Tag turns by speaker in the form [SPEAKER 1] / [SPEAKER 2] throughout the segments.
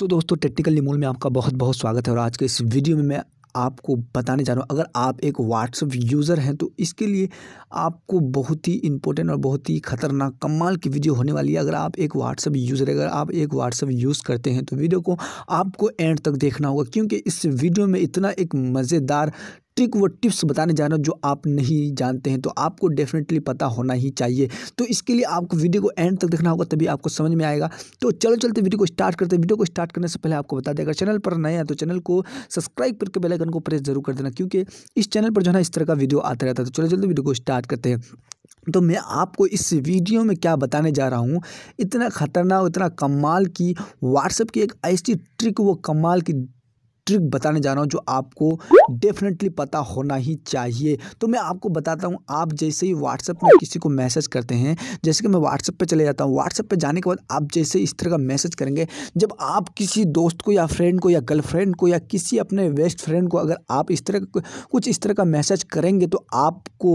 [SPEAKER 1] सो so, दोस्तों technical निमोल में आपका बहुत बहुत स्वागत है और आज के इस वीडियो में मैं आपको बताने जा रहा हूँ अगर आप एक व्हाट्सअप यूज़र हैं तो इसके लिए आपको बहुत ही इंपॉर्टेंट और बहुत ही खतरनाक कमाल की वीडियो होने वाली है अगर आप एक व्हाट्सअप यूज़र अगर आप एक व्हाट्सअप यूज़ करते हैं तो वीडियो को आपको एंड तक देखना होगा क्योंकि इस वीडियो में इतना एक मज़ेदार ट्रिक व टिप्स बताने जा रहा हूँ जो आप नहीं जानते हैं तो आपको डेफिनेटली पता होना ही चाहिए तो इसके लिए आपको वीडियो को एंड तक देखना होगा तभी आपको समझ में आएगा तो चलो चलते वीडियो को स्टार्ट करते हैं वीडियो को स्टार्ट करने से पहले आपको बता दें अगर चैनल पर नए हैं तो चैनल को सब्सक्राइब करके बेलाइकन को प्रेस जरूर कर देना क्योंकि इस चैनल पर जो है ना इस तरह का वीडियो आता रहता है तो चलो चलते वीडियो को स्टार्ट करते हैं तो मैं आपको इस वीडियो में क्या बताने जा रहा हूँ इतना ख़तरनाक इतना कमाल की व्हाट्सएप की एक ऐसी ट्रिक वो कमाल की ट्रिक बताने जा रहा हूँ जो आपको डेफिनेटली पता होना ही चाहिए तो मैं आपको बताता हूँ आप जैसे ही व्हाट्सएप में किसी को मैसेज करते हैं जैसे कि मैं व्हाट्सएप पर चले जाता हूँ व्हाट्सएप पर जाने के बाद आप जैसे इस तरह का मैसेज करेंगे जब आप किसी दोस्त को या फ्रेंड को या गर्लफ्रेंड को या किसी अपने बेस्ट फ्रेंड को अगर आप इस तरह कुछ इस तरह का मैसेज करेंगे तो आपको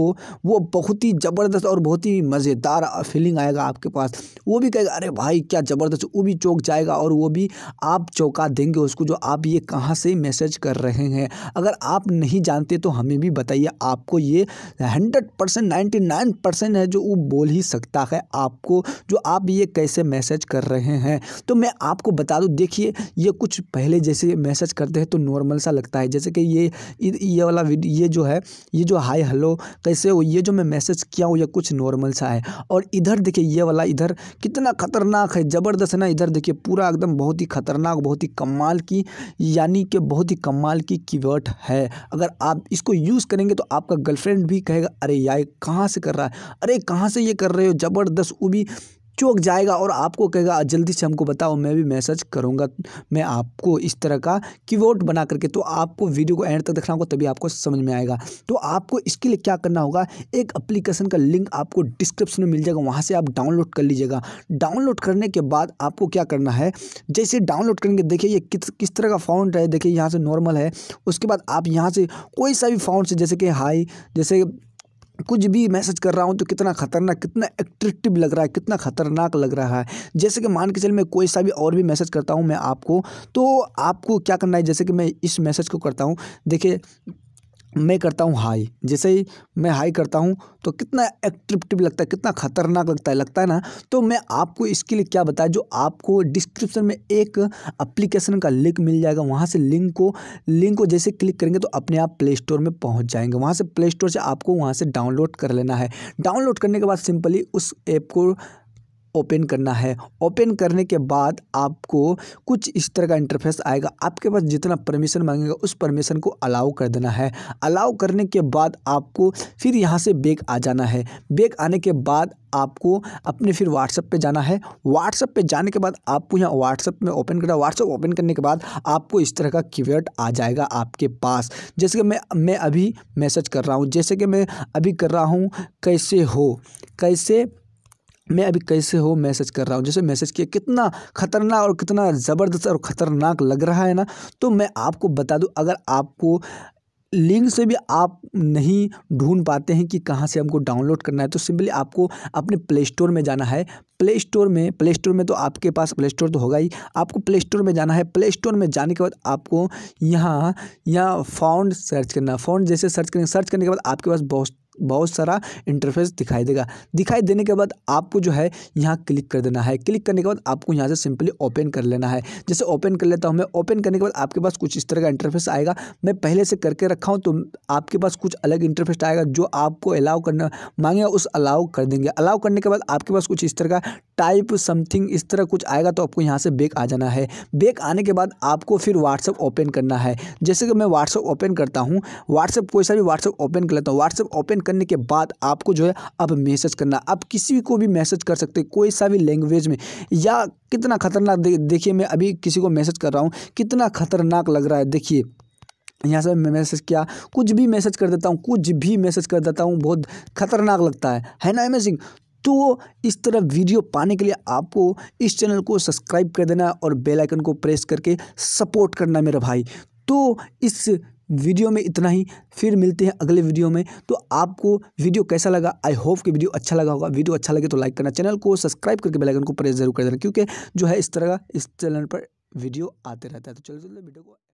[SPEAKER 1] वो बहुत ही ज़बरदस्त और बहुत ही मज़ेदार फीलिंग आएगा आपके पास वो भी कहेगा अरे भाई क्या ज़बरदस्त वो भी चौंक जाएगा और वो भी आप चौंका देंगे उसको जो आप ये कहाँ से से मैसेज कर रहे हैं अगर आप नहीं जानते तो हमें भी बताइए आपको ये hundred percent ninety nine percent है जो वो बोल ही सकता है आपको जो आप ये कैसे मैसेज कर रहे हैं तो मैं आपको बता दूँ देखिए ये कुछ पहले जैसे मैसेज करते हैं तो नॉर्मल सा लगता है जैसे कि ये ये वाला ये जो है ये जो हाय हेलो कैसे हो ये जो मैं मैसेज किया हूँ ये कुछ नॉर्मल सा है और इधर देखिए ये वाला इधर कितना ख़तरनाक है ज़बरदस्त है ना इधर देखिए पूरा एकदम बहुत ही ख़तरनाक बहुत ही कमाल की यानी कि के बहुत ही कमाल की कीवर्ड है अगर आप इसको यूज़ करेंगे तो आपका गर्लफ्रेंड भी कहेगा अरे यार कहाँ से कर रहा है अरे कहाँ से ये कर रहे हो ज़बरदस्त वो भी चौक जाएगा और आपको कहेगा जल्दी से हमको बताओ मैं भी मैसेज करूँगा मैं आपको इस तरह का कीवर्ड बना करके तो आपको वीडियो को एंड तक देखना होगा तभी आपको समझ में आएगा तो आपको इसके लिए क्या करना होगा एक अप्लीकेशन का लिंक आपको डिस्क्रिप्शन में मिल जाएगा वहाँ से आप डाउनलोड कर लीजिएगा डाउनलोड करने के बाद आपको क्या करना है जैसे डाउनलोड करेंगे देखिए ये किस किस तरह का फाउंड है देखिए यहाँ से नॉर्मल है उसके बाद आप यहाँ से कोई सा भी फाउंड से जैसे कि हाई जैसे कुछ भी मैसेज कर रहा हूँ तो कितना खतरनाक कितना एट्रेक्टिव लग रहा है कितना खतरनाक लग रहा है जैसे कि मान के चल मैं कोई सा भी और भी मैसेज करता हूँ मैं आपको तो आपको क्या करना है जैसे कि मैं इस मैसेज को करता हूँ देखिए मैं करता हूँ हाई जैसे ही मैं हाई करता हूँ तो कितना एट्रिप्टिव लगता है कितना खतरनाक लगता है लगता है ना तो मैं आपको इसके लिए क्या बताया जो आपको डिस्क्रिप्शन में एक एप्लीकेशन का लिंक मिल जाएगा वहाँ से लिंक को लिंक को जैसे क्लिक करेंगे तो अपने आप प्ले स्टोर में पहुँच जाएंगे वहाँ से प्ले स्टोर से आपको वहाँ से डाउनलोड कर लेना है डाउनलोड करने के बाद सिंपली उस ऐप को ओपन करना है ओपन करने के बाद आपको कुछ इस तरह का इंटरफेस आएगा आपके पास जितना परमिशन मांगेगा उस परमिशन को अलाउ कर देना है अलाउ करने के बाद आपको फिर यहाँ से बैग आ जाना है बैग आने के बाद आपको अपने फिर व्हाट्सएप पे जाना है व्हाट्सएप पे जाने के बाद आपको यहाँ व्हाट्सएप में ओपन करना व्हाट्सएप ओपन करने के बाद आपको इस तरह का कीवर्ड आ जाएगा आपके पास जैसे कि मैं मैं अभी मैसेज कर रहा हूँ जैसे कि मैं अभी कर रहा हूँ कैसे हो कैसे मैं अभी कैसे हो मैसेज कर रहा हूँ जैसे मैसेज किया कितना खतरनाक और कितना ज़बरदस्त और ख़तरनाक लग रहा है ना तो मैं आपको बता दूँ अगर आपको लिंक से भी आप नहीं ढूंढ पाते हैं कि कहाँ से हमको डाउनलोड करना है तो सिंपली आपको अपने प्ले स्टोर में जाना है प्ले स्टोर में प्ले स्टोर में तो आपके पास प्ले स्टोर तो होगा ही आपको प्ले स्टोर में जाना है प्ले स्टोर में जाने के बाद आपको यहाँ यहाँ फाउंड सर्च करना फाउंड जैसे सर्च करेंगे सर्च करने के बाद आपके पास बहुत बहुत सारा इंटरफेस दिखाई देगा दिखाई देने के बाद आपको जो है यहाँ क्लिक कर देना है क्लिक करने के बाद आपको यहाँ से सिंपली ओपन कर लेना है जैसे ओपन कर लेता हूँ मैं ओपन करने के बाद आपके पास कुछ इस तरह का इंटरफेस आएगा मैं पहले से करके रखा हूँ तो आपके पास कुछ अलग इंटरफेस आएगा जो आपको अलाउ करना मांगेगा उस अलाउ कर देंगे अलाउ करने के बाद आपके पास कुछ इस तरह का टाइप समथिंग इस तरह कुछ आएगा तो आपको यहाँ से बेक आ जाना है बेक आने के बाद आपको फिर व्हाट्सअप ओपन करना है जैसे कि मैं व्हाट्सअप ओपन करता हूँ व्हाट्सअप कोई सा भी व्हाट्सअप ओपन कर लेता हूँ व्हाट्सअप ओपन करने के बाद आपको जो है अब मैसेज करना आप किसी को भी मैसेज कर सकते हैं कोई सा भी लैंग्वेज में या कितना खतरनाक देखिए मैं अभी किसी को मैसेज कर रहा हूँ कितना खतरनाक लग रहा है देखिए यहाँ से मैं मैसेज किया कुछ भी मैसेज कर देता हूँ कुछ भी मैसेज कर देता हूँ बहुत खतरनाक लगता है है ना अमेजिंग तो इस तरह वीडियो पाने के लिए आपको इस चैनल को सब्सक्राइब कर देना और बेल आइकन को प्रेस करके सपोर्ट करना मेरा भाई तो इस वीडियो में इतना ही फिर मिलते हैं अगले वीडियो में तो आपको वीडियो कैसा लगा आई होप कि वीडियो अच्छा लगा होगा वीडियो अच्छा लगे तो लाइक करना चैनल को सब्सक्राइब करके बेलाइकन को प्रेस जरूर कर देना क्योंकि जो है इस तरह का इस चैनल पर वीडियो आते रहता है तो चलो चलो वीडियो को